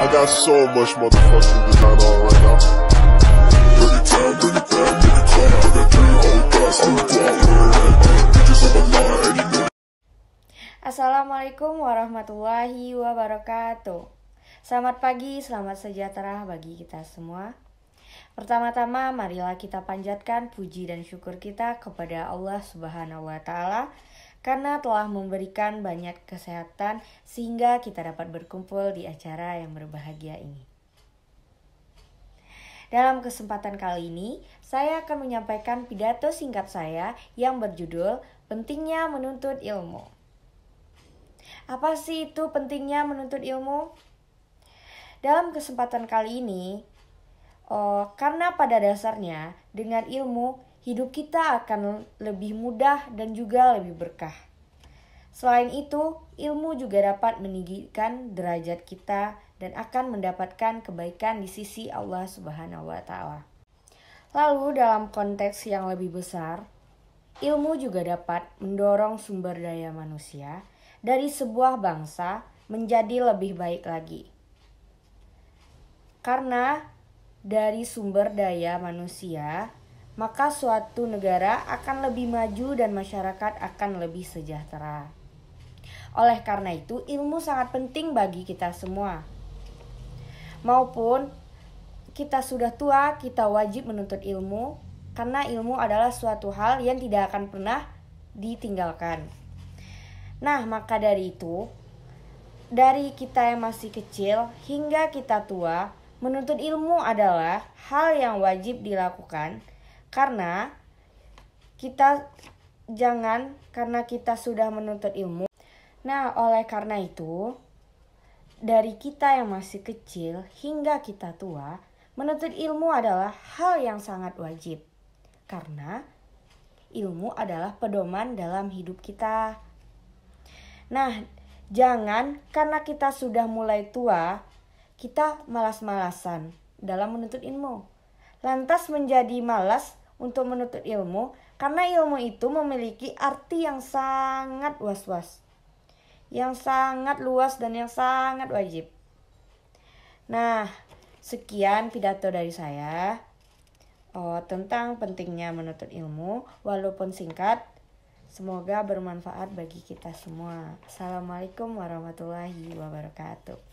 I got so much motherfucking design on right now. Assalamualaikum warahmatullahi wabarakatuh. Selamat pagi, selamat sejahtera bagi kita semua. Pertama-tama marilah kita panjatkan puji dan syukur kita kepada Allah Subhanahu wa taala karena telah memberikan banyak kesehatan sehingga kita dapat berkumpul di acara yang berbahagia ini. Dalam kesempatan kali ini, saya akan menyampaikan pidato singkat saya yang berjudul Pentingnya Menuntut Ilmu. Apa sih itu pentingnya menuntut ilmu? Dalam kesempatan kali ini, Uh, karena pada dasarnya dengan ilmu hidup kita akan lebih mudah dan juga lebih berkah. Selain itu, ilmu juga dapat meninggikan derajat kita dan akan mendapatkan kebaikan di sisi Allah Subhanahu wa taala. Lalu dalam konteks yang lebih besar, ilmu juga dapat mendorong sumber daya manusia dari sebuah bangsa menjadi lebih baik lagi. Karena dari sumber daya manusia, maka suatu negara akan lebih maju dan masyarakat akan lebih sejahtera. Oleh karena itu, ilmu sangat penting bagi kita semua. Maupun kita sudah tua, kita wajib menuntut ilmu karena ilmu adalah suatu hal yang tidak akan pernah ditinggalkan. Nah, maka dari itu, dari kita yang masih kecil hingga kita tua, Menuntut ilmu adalah hal yang wajib dilakukan karena kita jangan karena kita sudah menuntut ilmu. Nah, oleh karena itu, dari kita yang masih kecil hingga kita tua, menuntut ilmu adalah hal yang sangat wajib. Karena ilmu adalah pedoman dalam hidup kita. Nah, jangan karena kita sudah mulai tua, kita malas-malasan dalam menuntut ilmu. Lantas menjadi malas untuk menuntut ilmu karena ilmu itu memiliki arti yang sangat was-was. Yang sangat luas dan yang sangat wajib. Nah, sekian pidato dari saya oh, tentang pentingnya menuntut ilmu walaupun singkat. Semoga bermanfaat bagi kita semua. Assalamualaikum warahmatullahi wabarakatuh.